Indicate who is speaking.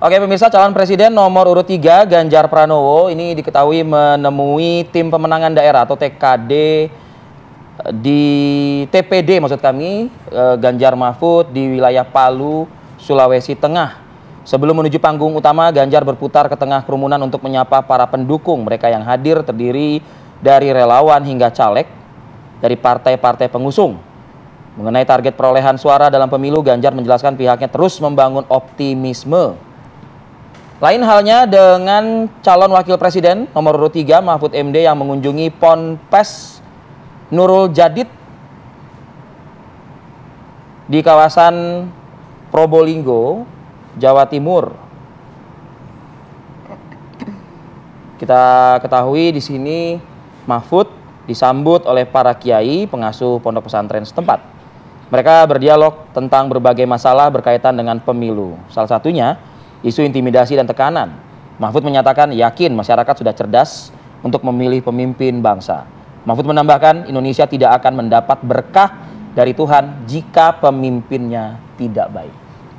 Speaker 1: Oke pemirsa calon presiden nomor urut 3 Ganjar Pranowo ini diketahui menemui tim pemenangan daerah atau TKD eh, di TPD maksud kami eh, Ganjar Mahfud di wilayah Palu Sulawesi Tengah. Sebelum menuju panggung utama Ganjar berputar ke tengah kerumunan untuk menyapa para pendukung. Mereka yang hadir terdiri dari relawan hingga caleg dari partai-partai pengusung. Mengenai target perolehan suara dalam pemilu, Ganjar menjelaskan pihaknya terus membangun optimisme lain halnya dengan calon wakil presiden nomor urut 3 Mahfud MD yang mengunjungi Ponpes Nurul Jadid di kawasan Probolinggo, Jawa Timur. Kita ketahui di sini Mahfud disambut oleh para kiai pengasuh pondok pesantren setempat. Mereka berdialog tentang berbagai masalah berkaitan dengan pemilu. Salah satunya isu intimidasi dan tekanan. Mahfud menyatakan yakin masyarakat sudah cerdas untuk memilih pemimpin bangsa. Mahfud menambahkan Indonesia tidak akan mendapat berkah dari Tuhan jika pemimpinnya tidak baik.